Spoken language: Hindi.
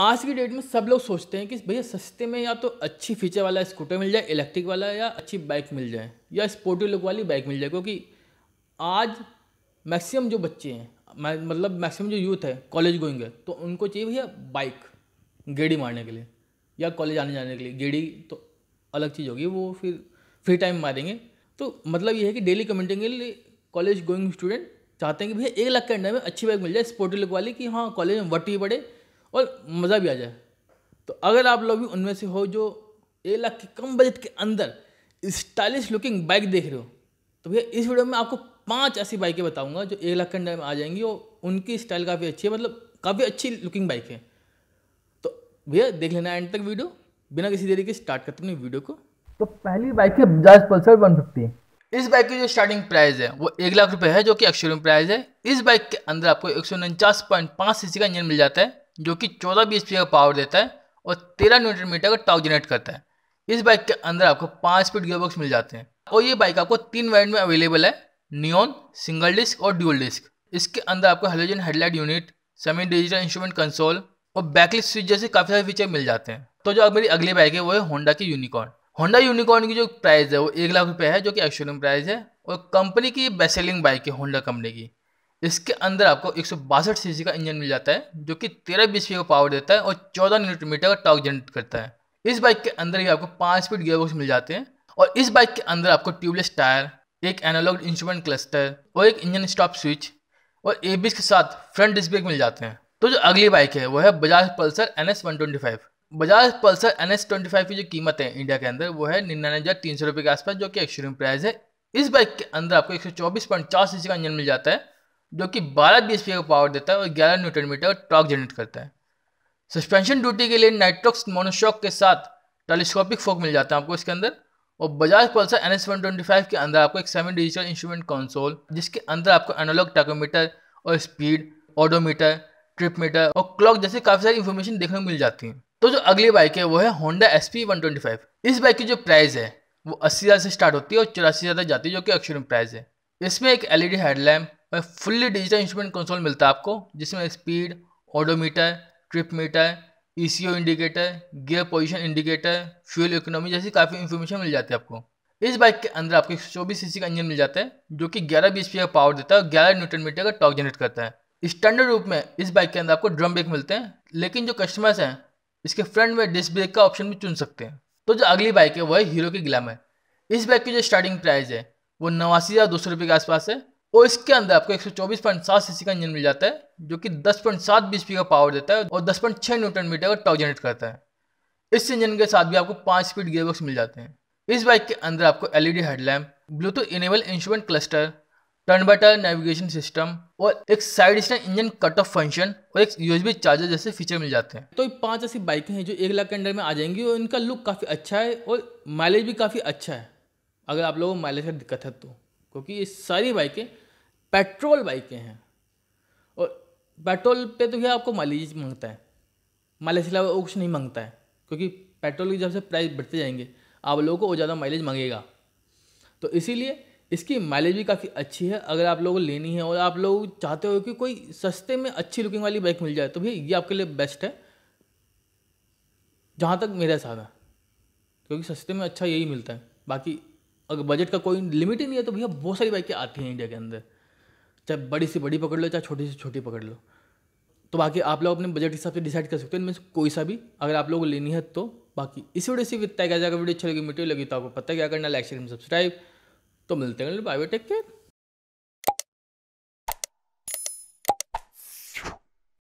आज की डेट में सब लोग सोचते हैं कि भैया सस्ते में या तो अच्छी फीचर वाला स्कूटर मिल जाए इलेक्ट्रिक वाला या अच्छी बाइक मिल जाए या स्पोर्टी लुक वाली बाइक मिल जाए क्योंकि आज मैक्सिमम जो बच्चे हैं मतलब मैक्सिमम जो यूथ है कॉलेज गोइंग है तो उनको चाहिए भैया बाइक गेड़ी मारने के लिए या कॉलेज आने जाने के लिए गेड़ी तो अलग चीज़ होगी वो फिर फ्री टाइम मारेंगे तो मतलब ये है कि डेली कमेंटिंग के लिए कॉलेज गोइंग स्टूडेंट चाहते हैं कि भैया एक लाख के अंडर में अच्छी बाइक मिल जाए स्पोर्टी लुक वाली कि हाँ कॉलेज में वट भी पड़े और मज़ा भी आ जाए तो अगर आप लोग भी उनमें से हो जो एक लाख के कम बजट के अंदर स्टाइलिश लुकिंग बाइक देख रहे हो तो भैया इस वीडियो में आपको पांच ऐसी बाइकें बताऊंगा जो एक लाख के अंडर में आ जाएंगी और उनकी स्टाइल काफ़ी अच्छी है मतलब काफ़ी अच्छी लुकिंग बाइक है तो भैया देख लेना एंड तक वीडियो बिना किसी देरी के स्टार्ट करते हैं वीडियो को तो पहली बाइक है बजाज पल्सर वन इस बाइक की जो स्टार्टिंग प्राइस है वो एक लाख रुपये है जो कि एक्शोरूम प्राइस है इस बाइक के अंदर आपको एक सौ सी का इंजन मिल जाता है जो कि चौदह बी का पावर देता है और तेरह न्यूट्रन मीटर का टॉक जनरेट करता है इस बाइक के अंदर आपको पाँच स्पीड गियर बॉक्स मिल जाते हैं और ये बाइक आपको तीन वेरियंट में अवेलेबल है नियोन सिंगल डिस्क और ड्यूल डिस्क इसके अंदर आपको halogen headlight unit semi digital instrument console और बैकलिस स्विच जैसे काफ़ी सारे फीचर मिल जाते हैं तो जो अब मेरी अगली बाइक है वो है होंडा की यूनिकॉर्न होंडा यूनिकॉर्न की जो प्राइस है वो एक लाख रुपये है जो कि एक्शोरूम प्राइस है और कंपनी की बेस्ट सेलिंग बाइक है होंडा कंपनी की इसके अंदर आपको एक सीसी का इंजन मिल जाता है जो कि तेरह बीस का पावर देता है और चौदह न्यूट्रन मीटर का टॉक जनरेट करता है इस बाइक के अंदर ही आपको पाँच स्पीड गियरबॉक्स मिल जाते हैं और इस बाइक के अंदर आपको ट्यूबलेस टायर एक एनालॉग इंस्ट्रूमेंट क्लस्टर और एक इंजन स्टॉप स्विच और ए के साथ फ्रंट डिस्क मिल जाते हैं तो जो अगली बाइक है वह है Bajaj Pulsar N S one twenty five Bajaj Pulsar N S twenty five की जो कीमत है इंडिया के अंदर वो है निन्यानवे हज़ार तीन सौ रुपये के आसपास जो कि एक्सट्रीम प्राइस है इस बाइक के अंदर आपको एक सौ चौबीस पॉइंट चार सी का इंजन मिल जाता है जो कि 12 पी का पावर देता है और 11 न्यूटन मीटर टॉक जनरेट करता है सस्पेंशन ड्यूटी के लिए नाइट्रोक्स मोनोशॉक के साथ टेलीस्कोपिक फोक मिल जाता है आपको इसके अंदर और बजाज पल्सर एन एस के अंदर आपको एक सेवन डिजिटल इंस्ट्रूमेंट कंसोल जिसके अंदर आपको एनालॉग टैकोमीटर और स्पीड ऑडोमीटर ट्रिप मीटर और क्लॉक जैसे काफ़ी सारी इन्फॉर्मेशन देखने को मिल जाती है तो जो अगली बाइक है वो है होंडा एस पी इस बाइक की जो प्राइस है वो अस्सी से स्टार्ट होती है और चौरासी हज़ार तक जाती है जो कि अक्षर प्राइस है इसमें एक एलईडी हेडलैम्प e वह फुल्ली डिजिटल इंस्ट्रूमेंट कंसोल मिलता है आपको जिसमें स्पीड ऑडोमीटर ट्रिप मीटर ई indicator gear position indicator fuel economy जैसी काफ़ी इन्फॉर्मेशन मिल जाती है आपको इस बाइक के अंदर आपको चौबीस सी का इंजन मिल जाता है जो कि ग्यारह बीस का पावर देता है और ग्यारह न्यूट्रन मीटर का टॉक जनरेट करता है स्टैंडर्ड रूप में इस बाइक के अंदर आपको ड्रम ब्रेक मिलते हैं लेकिन जो कस्टमर्स हैं इसके फ्रंट में डिस्क ब्रेक का ऑप्शन भी चुन सकते हैं तो जो अगली बाइक है वह हीरो की ग्लैमर इस बाइक की जो स्टार्टिंग प्राइस है वो नवासी हज़ार दो सौ रुपये के आसपास है और इसके अंदर आपको एक सौ चौबीस पॉइंट सात सीसी का इंजन मिल जाता है जो कि दस पॉइंट सात बीसपी का पावर देता है और दस पॉइंट छः न्यूटन मीटर का टॉक जनरेट करता है इस इंजन के साथ भी आपको पाँच स्पीड गेयरबॉक्स मिल जाते हैं इस बाइक के अंदर आपको LED headlamp bluetooth enable instrument cluster turn by turn navigation system और एक side stand engine cut off function और एक यूएसबी चार्जर जैसे फीचर मिल जाते हैं तो ये पांच ऐसी बाइकें हैं जो एक लाख के अंडर में आ जाएंगी और इनका लुक काफ़ी अच्छा है और माइलेज भी काफ़ी अच्छा है अगर आप लोगों को माइलेज का दिक्कत है तो क्योंकि ये सारी बाइकें पेट्रोल बाइकें हैं और पेट्रोल पे तो भैया आपको माइलेज मांगता है माइलेज के अलावा कुछ नहीं मांगता है क्योंकि पेट्रोल की जब से प्राइस बढ़ते जाएंगे आप लोगों को वो ज़्यादा माइलेज मांगेगा तो इसीलिए इसकी माइलेज भी काफ़ी अच्छी है अगर आप लोगों को लेनी है और आप लोग चाहते हो कि कोई सस्ते में अच्छी लुकिंग वाली बाइक मिल जाए तो भैया ये आपके लिए बेस्ट है जहाँ तक मेरा हिसाब है क्योंकि सस्ते में अच्छा यही मिलता है बाकी अगर बजट का कोई लिमिट ही नहीं है तो भैया बहुत सारी बाइकें आती हैं इंडिया के अंदर चाहे बड़ी सी बड़ी पकड़ लो चाहे छोटी से छोटी पकड़ लो तो बाकी आप लोग अपने बजट के हिसाब से डिसाइड कर सकते हो इनमें से कोई सा भी अगर आप लोगों को लेनी है तो बाकी इसी वजह से भी तय जाएगा वीडियो अच्छी लगी मीटिंग लगी तो आपको पता क्या करना लाइक शेयर सब्सक्राइब तो मिलते हैं बाय टेक केयर